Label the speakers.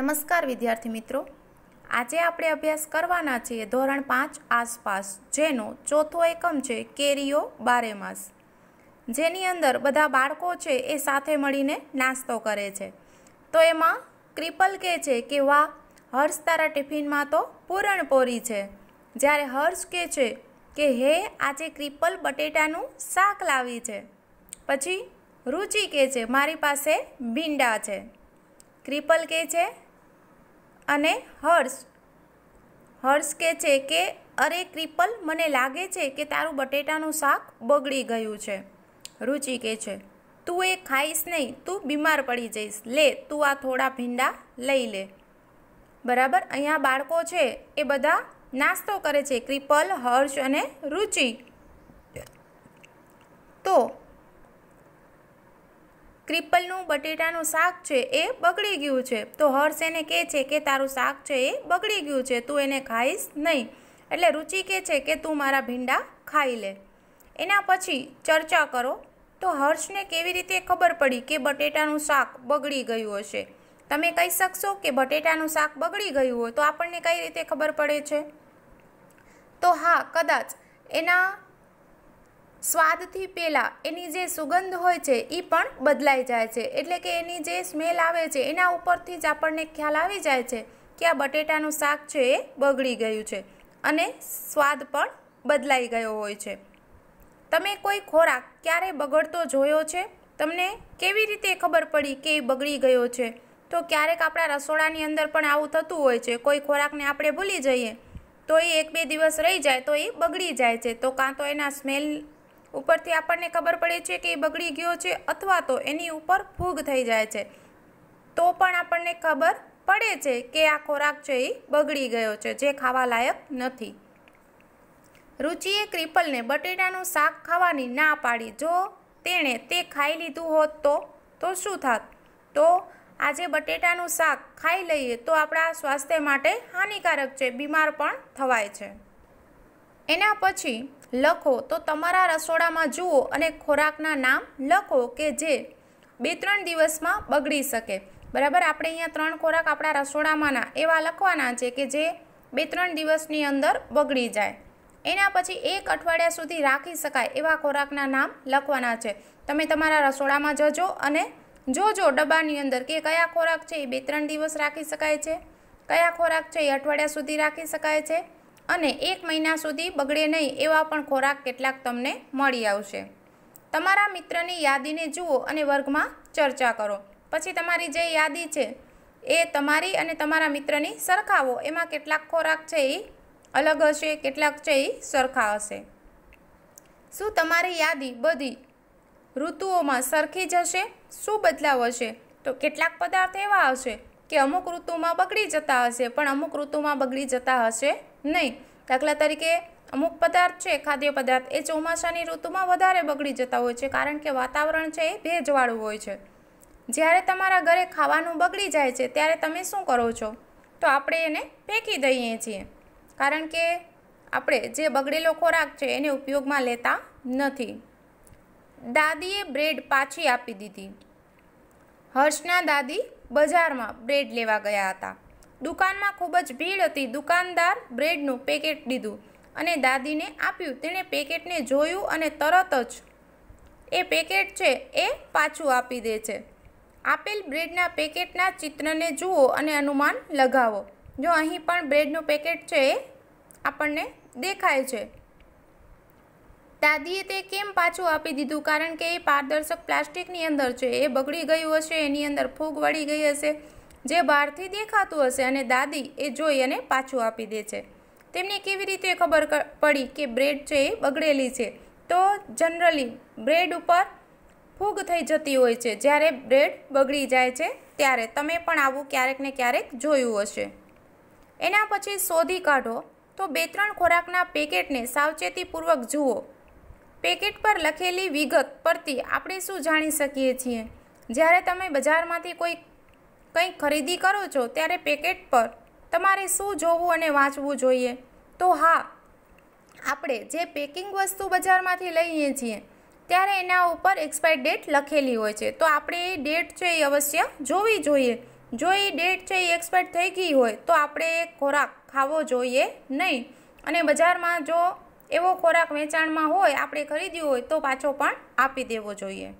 Speaker 1: નમસ્કાર વિદ્યાર્થી મિત્રો આજે આપણે અભ્યાસ કરવાના છીએ ધોરણ પાંચ આસપાસ જેનો ચોથો એકમ છે કેરીઓ બારેમાસ જેની અંદર બધા બાળકો છે એ સાથે મળીને નાસ્તો કરે છે તો એમાં ક્રિપલ કહે છે કે વાહ હર્ષ તારા ટિફિનમાં તો પૂરણપોરી છે જ્યારે હર્ષ કહે છે કે હે આજે ક્રિપલ બટેટાનું શાક લાવી છે પછી રુચિ કહે છે મારી પાસે ભીંડા છે ક્રિપલ કે છે અને હર્ષ હર્ષ કે છે કે અરે ક્રિપલ મને લાગે છે કે તારું બટેટાનું શાક બગડી ગયું છે રુચિ કે છે તું એ ખાઈશ નહીં તું બીમાર પડી જઈશ લે તું આ થોડા ભીંડા લઈ લે બરાબર અહીંયા બાળકો છે એ બધા નાસ્તો કરે છે ક્રિપલ હર્ષ અને રુચિ તો ક્રિપલનું બટેટાનું શાક છે એ બગડી ગયું છે તો હર્ષ એને કહે છે કે તારું શાક છે એ બગડી ગયું છે તું એને ખાઈશ નહીં એટલે રુચિ કહે છે કે તું મારા ભીંડા ખાઈ લે એના પછી ચર્ચા કરો તો હર્ષને કેવી રીતે ખબર પડી કે બટેટાનું શાક બગડી ગયું હશે તમે કહી શકશો કે બટેટાનું શાક બગડી ગયું હોય તો આપણને કઈ રીતે ખબર પડે છે તો હા કદાચ એના સ્વાદથી પહેલાં એની જે સુગંધ હોય છે એ પણ બદલાઈ જાય છે એટલે કે એની જે સ્મેલ આવે છે એના ઉપરથી જ આપણને ખ્યાલ આવી જાય છે કે આ બટેટાનું શાક છે એ બગડી ગયું છે અને સ્વાદ પણ બદલાઈ ગયો હોય છે તમે કોઈ ખોરાક ક્યારે બગડતો જોયો છે તમને કેવી રીતે ખબર પડી કે એ બગડી ગયો છે તો ક્યારેક આપણા રસોડાની અંદર પણ આવું થતું હોય છે કોઈ ખોરાકને આપણે ભૂલી જઈએ તો એ એક બે દિવસ રહી જાય તો એ બગડી જાય છે તો કાં તો એના સ્મેલ ઉપરથી આપણને ખબર પડે છે કે એ બગડી ગયો છે અથવા તો એની ઉપર ફૂગ થઈ જાય છે તો પણ આપણને ખબર પડે છે કે આ ખોરાક છે એ બગડી ગયો છે જે ખાવા લાયક નથી રુચિએ ક્રિપલને બટેટાનું શાક ખાવાની ના પાડી જો તેણે તે ખાઈ લીધું હોત તો તો શું થાત તો આજે બટેટાનું શાક ખાઈ લઈએ તો આપણા સ્વાસ્થ્ય માટે હાનિકારક છે બીમાર પણ થવાય છે એના પછી લખો તો તમારા રસોડામાં જુઓ અને ખોરાકના નામ લખો કે જે બે ત્રણ દિવસમાં બગડી શકે બરાબર આપણે અહીંયા ત્રણ ખોરાક આપણા રસોડામાંના એવા લખવાના છે કે જે બે ત્રણ દિવસની અંદર બગડી જાય એના પછી એક અઠવાડિયા સુધી રાખી શકાય એવા ખોરાકના નામ લખવાના છે તમે તમારા રસોડામાં જજો અને જોજો ડબ્બાની અંદર કે કયા ખોરાક છે એ બે ત્રણ દિવસ રાખી શકાય છે કયા ખોરાક છે એ અઠવાડિયા સુધી રાખી શકાય છે અને એક મહિના સુધી બગડે નહીં એવા પણ ખોરાક કેટલાક તમને મળી આવશે તમારા મિત્રની યાદીને જુઓ અને વર્ગમાં ચર્ચા કરો પછી તમારી જે યાદી છે એ તમારી અને તમારા મિત્રની સરખાવો એમાં કેટલાક ખોરાક છે એ અલગ હશે કેટલાક છે એ સરખા હશે શું તમારી યાદી બધી ઋતુઓમાં સરખી જ હશે શું બદલાવ હશે તો કેટલાક પદાર્થ એવા હશે કે અમુક ઋતુમાં બગડી જતા હશે પણ અમુક ઋતુમાં બગડી જતા હશે નહીં દાખલા તરીકે અમુક પદાર્થ છે ખાદ્ય પદાર્થ એ ચોમાસાની ઋતુમાં વધારે બગડી જતા હોય છે કારણ કે વાતાવરણ છે એ ભેજવાળું હોય છે જ્યારે તમારા ઘરે ખાવાનું બગડી જાય છે ત્યારે તમે શું કરો છો તો આપણે એને ફેંકી દઈએ છીએ કારણ કે આપણે જે બગડેલો ખોરાક છે એને ઉપયોગમાં લેતા નથી દાદીએ બ્રેડ પાછી આપી દીધી હર્ષના દાદી બજારમાં બ્રેડ લેવા ગયા હતા દુકાનમાં ખૂબ જ ભીડ હતી દુકાનદાર બ્રેડનું પેકેટ દીધું અને દાદીને આપ્યું તેણે પેકેટને જોયું અને તરત જ એ પેકેટ છે એ પાછું આપી દે છે આપેલ બ્રેડના પેકેટના ચિત્રને જુઓ અને અનુમાન લગાવો જો અહીં પણ બ્રેડનું પેકેટ છે એ આપણને દેખાય છે દાદીએ તે કેમ પાછું આપી દીધું કારણ કે એ પારદર્શક પ્લાસ્ટિકની અંદર છે એ બગડી ગયું હશે એની અંદર ફૂગ વળી ગઈ હશે જે બહારથી દેખાતું હશે અને દાદી એ જોઈ અને પાછું આપી દે છે તેમને કેવી રીતે ખબર પડી કે બ્રેડ છે એ બગડેલી છે તો જનરલી બ્રેડ ઉપર ફૂગ થઈ જતી હોય છે જ્યારે બ્રેડ બગડી જાય છે ત્યારે તમે પણ આવું ક્યારેક ને ક્યારેક જોયું હશે એના પછી શોધી કાઢો તો બે ત્રણ ખોરાકના પેકેટને સાવચેતીપૂર્વક જુઓ પેકેટ પર લખેલી વિગત પરથી આપણે શું જાણી શકીએ છીએ જ્યારે તમે બજારમાંથી કોઈ કંઈક ખરીદી કરો છો ત્યારે પેકેટ પર તમારે શું જોવું અને વાંચવું જોઈએ તો હા આપણે જે પેકિંગ વસ્તુ બજારમાંથી લઈએ છીએ ત્યારે એના ઉપર એક્સપાયર ડેટ લખેલી હોય છે તો આપણે એ ડેટ છે એ અવશ્ય જોવી જોઈએ જો એ ડેટ છે એ એક્સપાયર થઈ ગઈ હોય તો આપણે એ ખોરાક ખાવો જોઈએ નહીં અને બજારમાં જો એવો ખોરાક વેચાણમાં હોય આપણે ખરીદ્યો હોય તો પાછો પણ આપી દેવો જોઈએ